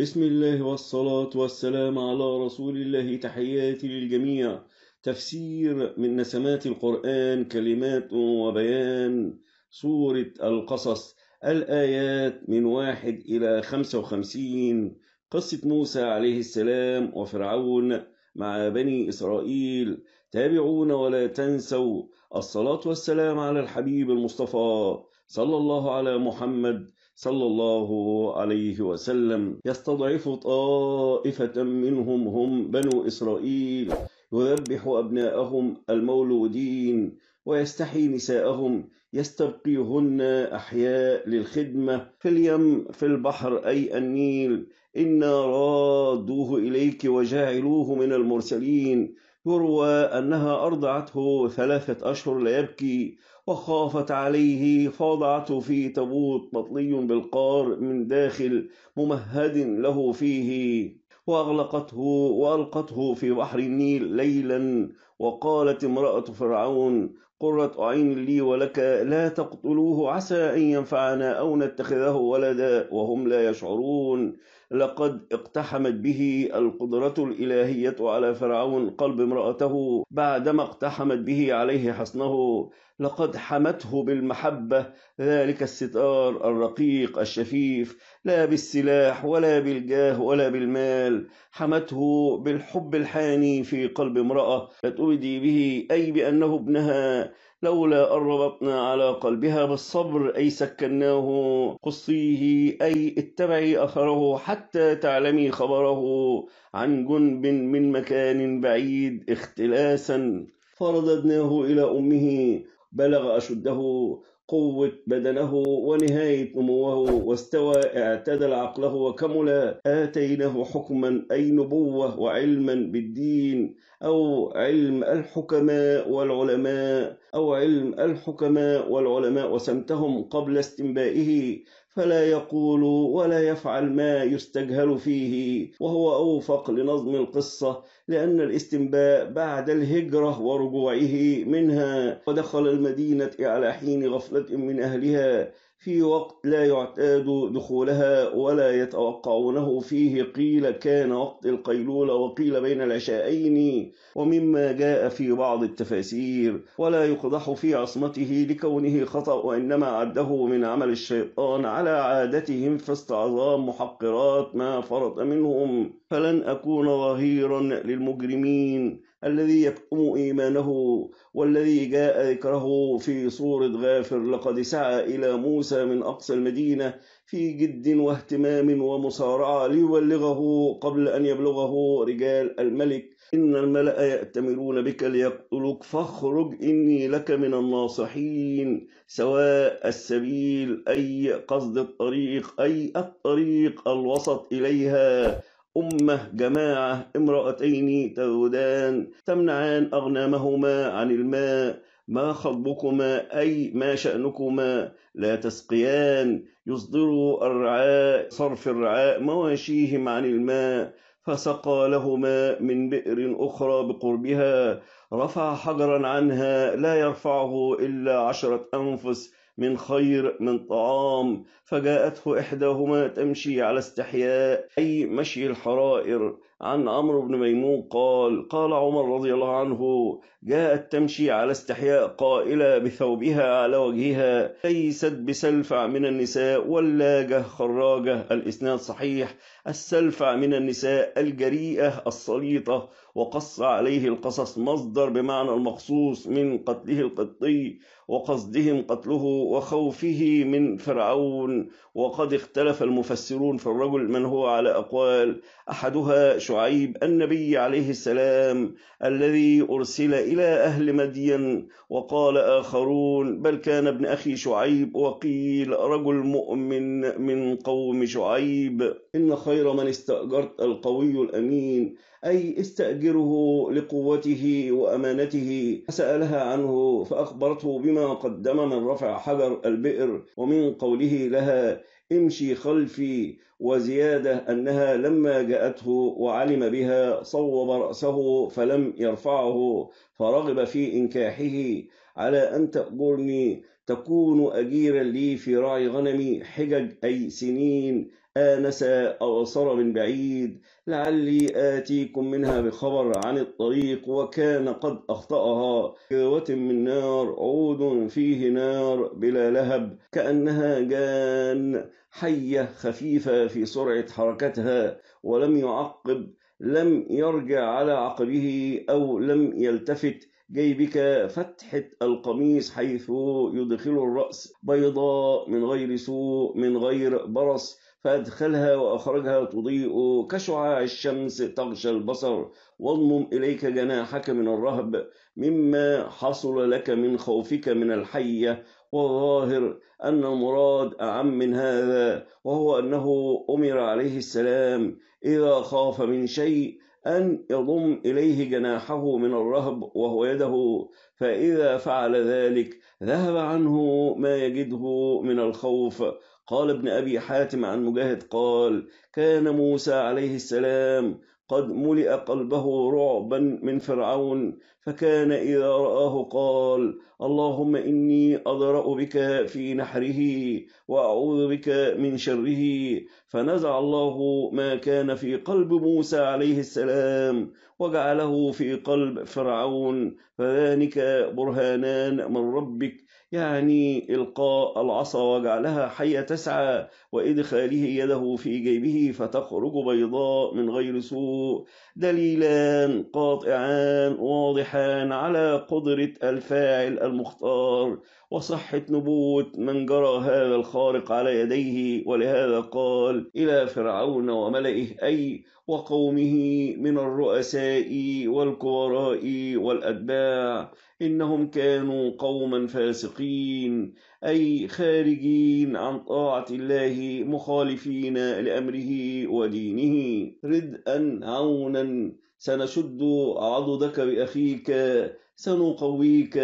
بسم الله والصلاة والسلام على رسول الله تحياتي للجميع تفسير من نسمات القرآن كلمات وبيان سورة القصص الآيات من واحد إلى خمسة وخمسين قصة موسى عليه السلام وفرعون مع بني إسرائيل تابعون ولا تنسوا الصلاة والسلام على الحبيب المصطفى صلى الله على محمد صلى الله عليه وسلم يستضعف طائفة منهم هم بنو إسرائيل يذبح أبناءهم المولودين ويستحي نساءهم يستبقيهن أحياء للخدمة في اليم في البحر أي النيل إنا رادوه إليك وجاعلوه من المرسلين يروى أنها أرضعته ثلاثة أشهر لا يبكي وخافت عليه فوضعته في تابوت مطلي بالقار من داخل ممهد له فيه وأغلقته وألقته في بحر النيل ليلا وقالت امرأة فرعون قرة أعين لي ولك لا تقتلوه عسى أن ينفعنا أو نتخذه ولدا وهم لا يشعرون لقد اقتحمت به القدرة الإلهية على فرعون قلب امرأته بعدما اقتحمت به عليه حصنه لقد حمته بالمحبة ذلك الستار الرقيق الشفيف لا بالسلاح ولا بالجاه ولا بالمال حمته بالحب الحاني في قلب امرأة تؤدي به أي بأنه ابنها لولا أن ربطنا على قلبها بالصبر أي سكناه قصيه أي اتبعي أخره حتى تعلمي خبره عن جنب من مكان بعيد اختلاسا فرددناه إلى أمه بلغ أشده قوة بدنه ونهاية نموه واستوى اعتدل عقله وكمل آتيناه حكما أي نبوة وعلما بالدين أو علم الحكماء والعلماء أو علم الحكماء والعلماء وسمتهم قبل استنبائه فلا يقول ولا يفعل ما يستجهل فيه وهو أوفق لنظم القصة لأن الاستنباء بعد الهجرة ورجوعه منها ودخل المدينة على حين غفلة من أهلها في وقت لا يعتاد دخولها ولا يتوقعونه فيه قيل كان وقت القيلولة وقيل بين العشاءين ومما جاء في بعض التفاسير ولا يقدح في عصمته لكونه خطأ وإنما عده من عمل الشيطان على عادتهم فاستعظام محقرات ما فرط منهم فلن أكون ظهيرا للمجرمين الذي يكتم إيمانه والذي جاء ذكره في صورة غافر لقد سعى إلى موسى من أقصى المدينة في جد واهتمام ومصارعة ليبلغه قبل أن يبلغه رجال الملك إن الملأ يأتمرون بك ليقتلوك فاخرج إني لك من الناصحين سواء السبيل أي قصد الطريق أي الطريق الوسط إليها أمة جماعة امرأتين تذودان تمنعان أغنامهما عن الماء ما خطبكما أي ما شأنكما لا تسقيان يصدر الرعاء صرف الرعاء مواشيهم عن الماء فسقى لهما من بئر أخرى بقربها رفع حجرا عنها لا يرفعه إلا عشرة أنفس من خير من طعام فجاءته إحداهما تمشي على استحياء أي مشي الحرائر عن عمرو بن ميمون قال قال عمر رضي الله عنه جاءت تمشي على استحياء قائلة بثوبها على وجهها ليست بسلفع من النساء ولاجة خراجة الإسناد صحيح السلفع من النساء الجريئة الصليطة وقص عليه القصص مصدر بمعنى المخصوص من قتله القبطي وقصدهم قتله وخوفه من فرعون وقد اختلف المفسرون في الرجل من هو على أقوال أحدها شعيب النبي عليه السلام الذي أرسل إلى أهل مدين وقال آخرون بل كان ابن أخي شعيب وقيل رجل مؤمن من قوم شعيب إن خير من استأجرت القوي الأمين أي استأجره لقوته وأمانته فسألها عنه فأخبرته بما قدم من رفع حجر البئر ومن قوله لها امشي خلفي وزيادة أنها لما جاءته وعلم بها صوب رأسه فلم يرفعه فرغب في إنكاحه على أن تأجرني تكون أجيرا لي في رعي غنمي حجج أي سنين آنس أبصر من بعيد لعلي آتيكم منها بخبر عن الطريق وكان قد أخطأها جوة من نار عود فيه نار بلا لهب كأنها جان حية خفيفة في سرعة حركتها ولم يعقب لم يرجع على عقبه أو لم يلتفت جيبك فتحة القميص حيث يدخل الرأس بيضاء من غير سوء من غير برص فأدخلها وأخرجها تضيء كشعاع الشمس تغشى البصر واضمم إليك جناحك من الرهب مما حصل لك من خوفك من الحية والظاهر أن المراد أعم من هذا وهو أنه أمر عليه السلام إذا خاف من شيء أن يضم إليه جناحه من الرهب وهو يده فإذا فعل ذلك ذهب عنه ما يجده من الخوف قال ابن أبي حاتم عن مجاهد قال كان موسى عليه السلام قد ملئ قلبه رعبا من فرعون فكان إذا رآه قال اللهم إني أضرأ بك في نحره وأعوذ بك من شره فنزع الله ما كان في قلب موسى عليه السلام وجعله في قلب فرعون فذلك برهانان من ربك يعني إلقاء العصا وجعلها حية تسعى وإدخاله يده في جيبه فتخرج بيضاء من غير سوء دليلان قاطعان واضحان على قدرة الفاعل المختار وصحة نبوة من جرى هذا الخارق على يديه ولهذا قال إلى فرعون وملئه أي وقومه من الرؤساء والكبراء والأتباع إنهم كانوا قوما فاسقين أي خارجين عن طاعة الله مخالفين لأمره ودينه ردءا عونا سنشد عضدك بأخيك سنقويك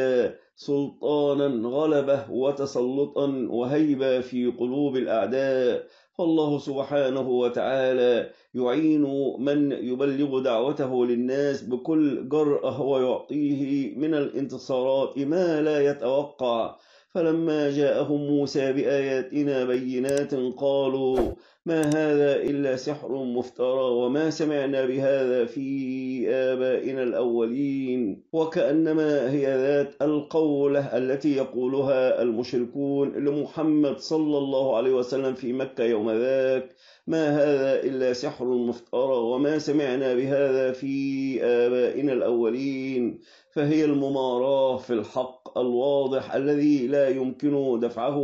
سلطانا غلبه وتسلطا وهيبة في قلوب الأعداء فالله سبحانه وتعالى يعين من يبلغ دعوته للناس بكل جرأة ويعطيه من الانتصارات ما لا يتوقع فلما جاءهم موسى بآياتنا بينات قالوا ما هذا إلا سحر مفترى وما سمعنا بهذا في آبائنا الأولين وكأنما هي ذات القولة التي يقولها المشركون لمحمد صلى الله عليه وسلم في مكة يوم ذاك ما هذا إلا سحر مفترى وما سمعنا بهذا في آبائنا الأولين فهي المماراة في الحق الواضح الذي لا يمكن دفعه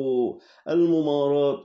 الممارات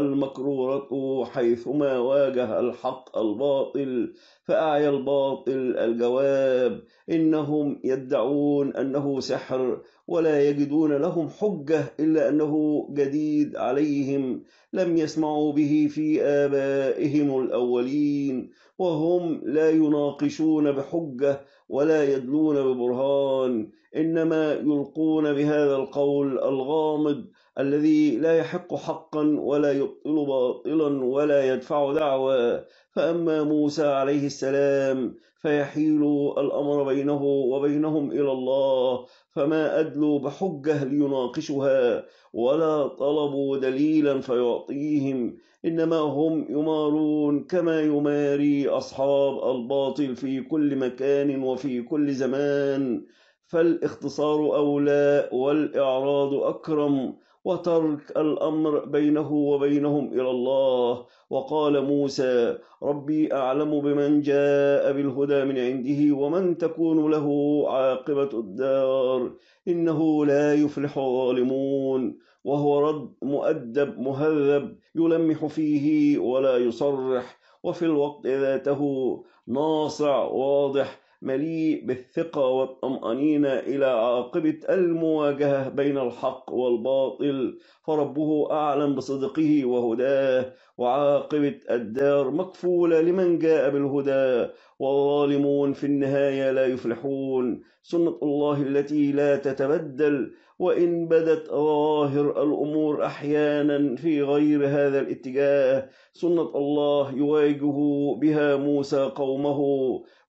المكرورة حيثما واجه الحق الباطل فأعيا الباطل الجواب إنهم يدعون أنه سحر ولا يجدون لهم حجة إلا أنه جديد عليهم لم يسمعوا به في آبائهم الأولين وهم لا يناقشون بحجة ولا يدلون ببرهان إنما يلقون بهذا القول الغامض الذي لا يحق حقا ولا يبطل باطلا ولا يدفع دعوى فأما موسى عليه السلام فيحيل الأمر بينه وبينهم إلى الله فما أدلوا بحجة ليناقشها ولا طلبوا دليلا فيعطيهم إنما هم يمارون كما يماري أصحاب الباطل في كل مكان وفي كل زمان فالاختصار أولى والإعراض أكرم وترك الأمر بينه وبينهم إلى الله وقال موسى ربي أعلم بمن جاء بالهدى من عنده ومن تكون له عاقبة الدار إنه لا يفلح الظالمون وهو رد مؤدب مهذب يلمح فيه ولا يصرح وفي الوقت ذاته ناصع واضح مليء بالثقة والطمأنينة إلى عاقبة المواجهة بين الحق والباطل فربه أعلم بصدقه وهداه وعاقبة الدار مكفولة لمن جاء بالهدى والظالمون في النهاية لا يفلحون سنة الله التي لا تتبدل وإن بدت ظاهر الأمور أحيانا في غير هذا الاتجاه سنة الله يواجه بها موسى قومه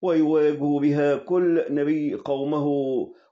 ويواجه بها كل نبي قومه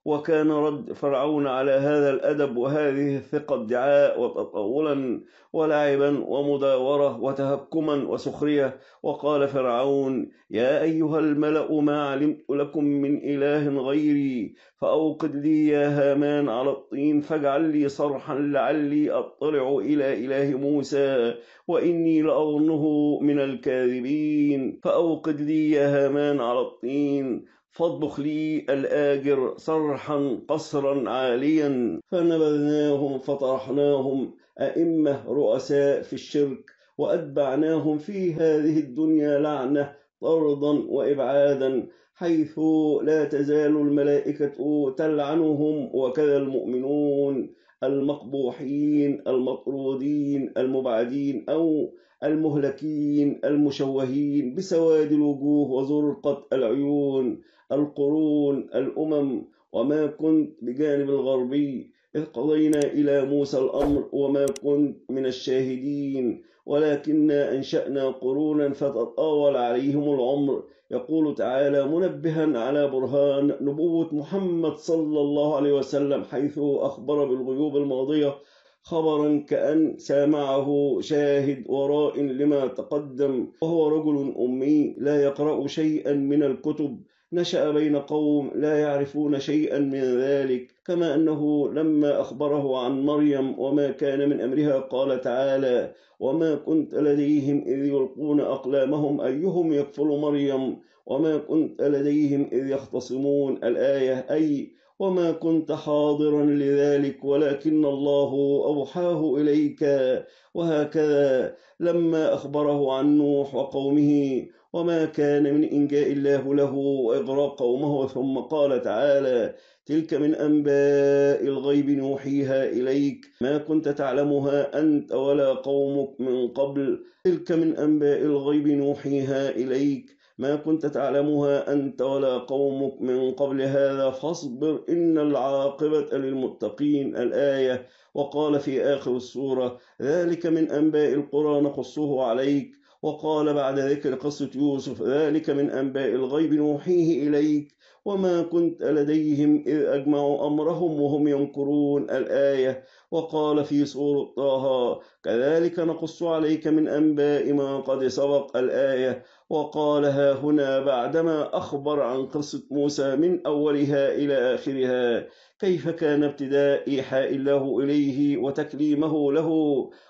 وكان رد فرعون على هذا الأدب وهذه الثقة ادعاء وتطولا ولعبا ومداورة وتهكما وسخرية وقال فرعون يا أيها الملأ ما علمت لكم من إله غيري فأوقد لي يا هامان على الطين فاجعل لي صرحا لعلي أطلع إلى إله موسى وإني لأظنه من الكاذبين فأوقد لي يا هامان على الطين فاطبخ لي الآجر صرحا قصرا عاليا فنبذناهم فطرحناهم أئمة رؤساء في الشرك وأتبعناهم في هذه الدنيا لعنة طردا وإبعادا حيث لا تزال الملائكة تلعنهم وكذا المؤمنون المقبوحين المطرودين المبعدين أو المهلكين المشوهين بسواد الوجوه وزرقة العيون القرون الأمم وما كنت بجانب الغربي إذ قضينا إلى موسى الأمر وما كنت من الشاهدين ولكنا أنشأنا قرونا فتطاول عليهم العمر يقول تعالى منبها على برهان نبوة محمد صلى الله عليه وسلم حيث أخبر بالغيوب الماضية خبرا كأن سامعه شاهد وراء لما تقدم وهو رجل أمي لا يقرأ شيئا من الكتب نشأ بين قوم لا يعرفون شيئا من ذلك كما أنه لما أخبره عن مريم وما كان من أمرها قال تعالى وما كنت لديهم إذ يلقون أقلامهم أيهم يكفل مريم وما كنت لديهم إذ يختصمون الآية أي وما كنت حاضرا لذلك ولكن الله أوحاه إليك وهكذا لما أخبره عن نوح وقومه وما كان من إنجاء الله له وإغراق قومه ثم قال تعالى تلك من أنباء الغيب نوحيها إليك ما كنت تعلمها أنت ولا قومك من قبل تلك من أنباء الغيب نوحيها إليك ما كنت تعلمها أنت ولا قومك من قبل هذا فاصبر إن العاقبة للمتقين الآية وقال في آخر السورة ذلك من أنباء القرى نقصه عليك وقال بعد ذكر قصة يوسف ذلك من أنباء الغيب نوحيه إليك وما كنت لديهم إذ أجمعوا أمرهم وهم ينكرون الآية وقال في سورة طه كذلك نقص عليك من أنباء ما قد سبق الآية وقال ها هنا بعدما أخبر عن قصة موسى من أولها إلى آخرها كيف كان ابتداء إيحاء الله إليه وتكليمه له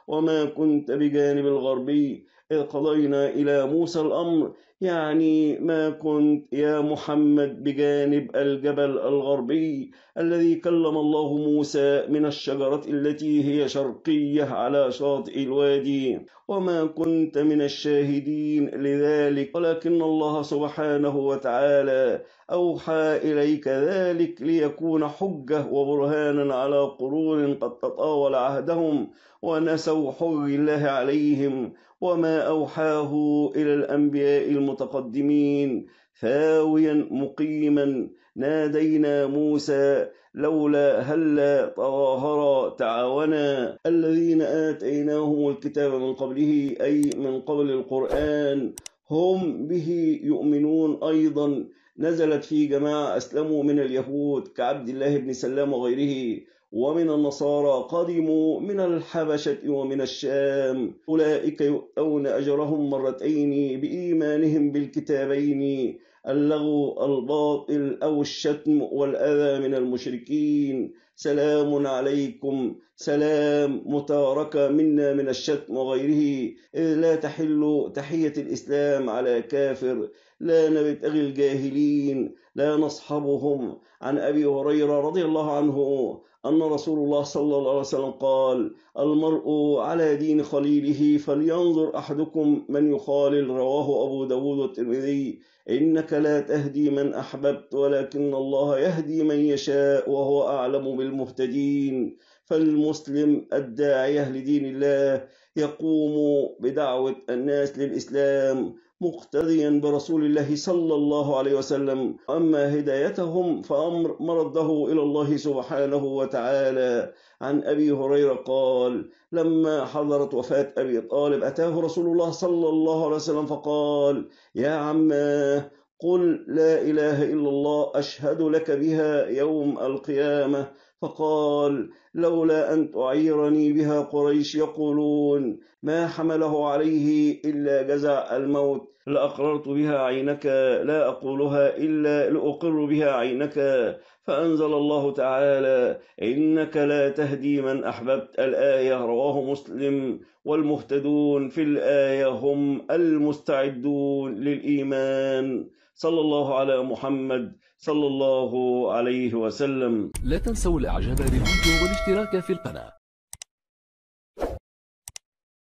وما كنت بجانب الغربي إذ قضينا إلى موسى الأمر يعني ما كنت يا محمد بجانب الجبل الغربي الذي كلم الله موسى من الشجرة التي هي شرقية على شاطئ الوادي وما كنت من الشاهدين لذلك ولكن الله سبحانه وتعالى أوحى إليك ذلك ليكون حجة وبرهانا على قرون قد تطاول عهدهم ونسوا حج الله عليهم وما أوحاه إلى الأنبياء المسلمين المتقدمين ثاويا مقيما نادينا موسى لولا هلا تظاهرا تعاونا الذين آتيناهم الكتاب من قبله أي من قبل القرآن هم به يؤمنون أيضا نزلت في جماعة أسلموا من اليهود كعبد الله بن سلام وغيره ومن النصارى قدموا من الحبشة ومن الشام أولئك يؤون أجرهم مرتين بإيمانهم بالكتابين اللغو الباطل أو الشتم والأذى من المشركين سلام عليكم سلام متاركة منا من الشتم وغيره إذ لا تحل تحية الإسلام على كافر لا نبتغي الجاهلين لا نصحبهم عن أبي هريرة رضي الله عنه أن رسول الله صلى الله عليه وسلم قال المرء على دين خليله فلينظر أحدكم من يخالل رواه أبو داود والترمذي إنك لا تهدي من أحببت ولكن الله يهدي من يشاء وهو أعلم بالمهتدين فالمسلم الداعية لدين الله يقوم بدعوة الناس للإسلام مقتديا برسول الله صلى الله عليه وسلم أما هدايتهم فأمر مرده إلى الله سبحانه وتعالى عن أبي هريرة قال لما حضرت وفاة أبي طالب أتاه رسول الله صلى الله عليه وسلم فقال يا عماه قل لا إله إلا الله أشهد لك بها يوم القيامة فقال لولا أن تعيرني بها قريش يقولون ما حمله عليه إلا جزع الموت لأقررت بها عينك لا أقولها إلا لأقر بها عينك فأنزل الله تعالى إنك لا تهدي من أحببت الآية رواه مسلم والمهتدون في الآية هم المستعدون للإيمان صلى الله على محمد صلى الله عليه وسلم لا تنسوا الاعجاب بالفيديو والاشتراك في القناة